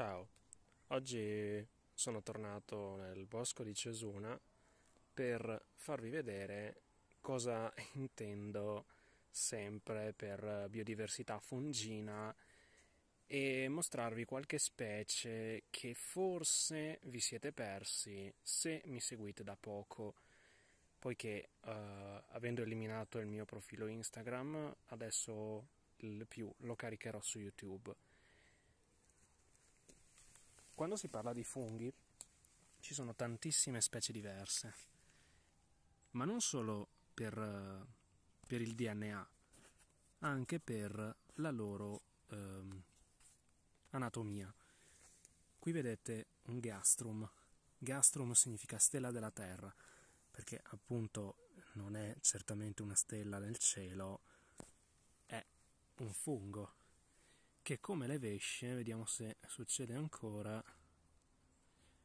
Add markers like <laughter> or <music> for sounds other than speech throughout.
Ciao, oggi sono tornato nel bosco di Cesuna per farvi vedere cosa <laughs> intendo sempre per biodiversità fungina e mostrarvi qualche specie che forse vi siete persi se mi seguite da poco poiché uh, avendo eliminato il mio profilo Instagram adesso il più lo caricherò su YouTube quando si parla di funghi ci sono tantissime specie diverse, ma non solo per, per il DNA, anche per la loro eh, anatomia. Qui vedete un gastrum. Gastrum significa stella della Terra, perché appunto non è certamente una stella nel cielo, è un fungo che come le vesce, vediamo se succede ancora,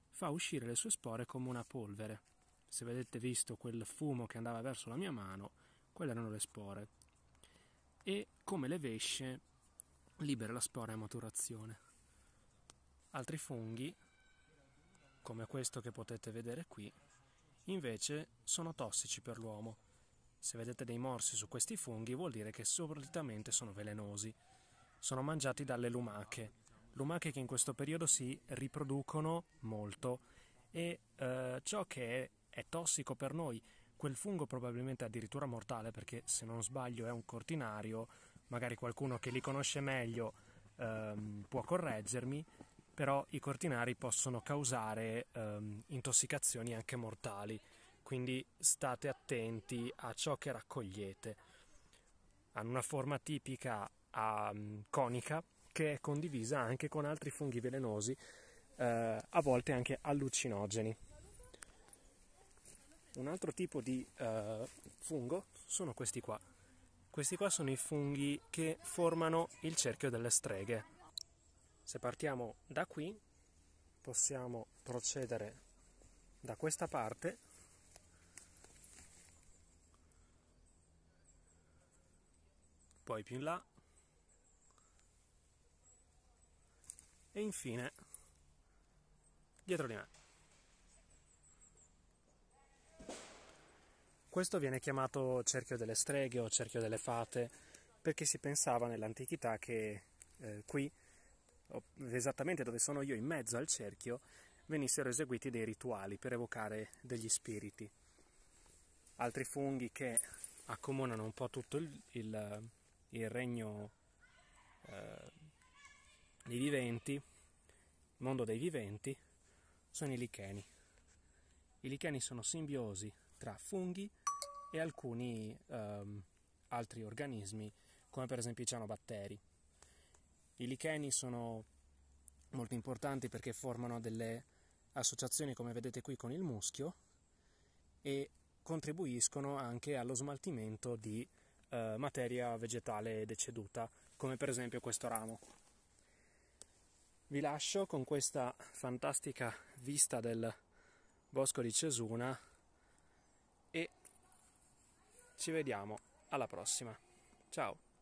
fa uscire le sue spore come una polvere. Se vedete visto quel fumo che andava verso la mia mano, quelle erano le spore. E come le vesce libera la spora a maturazione. Altri funghi, come questo che potete vedere qui, invece sono tossici per l'uomo. Se vedete dei morsi su questi funghi vuol dire che solitamente sono velenosi sono mangiati dalle lumache. Lumache che in questo periodo si riproducono molto e eh, ciò che è, è tossico per noi, quel fungo probabilmente addirittura mortale perché se non sbaglio è un cortinario, magari qualcuno che li conosce meglio ehm, può correggermi, però i cortinari possono causare ehm, intossicazioni anche mortali, quindi state attenti a ciò che raccogliete. Hanno una forma tipica um, conica che è condivisa anche con altri funghi velenosi, eh, a volte anche allucinogeni. Un altro tipo di eh, fungo sono questi qua. Questi qua sono i funghi che formano il cerchio delle streghe. Se partiamo da qui possiamo procedere da questa parte poi più in là e infine dietro di me. Questo viene chiamato cerchio delle streghe o cerchio delle fate perché si pensava nell'antichità che eh, qui, esattamente dove sono io, in mezzo al cerchio, venissero eseguiti dei rituali per evocare degli spiriti. Altri funghi che accomunano un po' tutto il, il, il regno eh, dei viventi, il mondo dei viventi, sono i licheni. I licheni sono simbiosi tra funghi e alcuni um, altri organismi, come per esempio i cianobatteri. I licheni sono molto importanti perché formano delle associazioni, come vedete qui, con il muschio e contribuiscono anche allo smaltimento di eh, materia vegetale deceduta, come per esempio questo ramo. Vi lascio con questa fantastica vista del bosco di Cesuna e ci vediamo alla prossima. Ciao!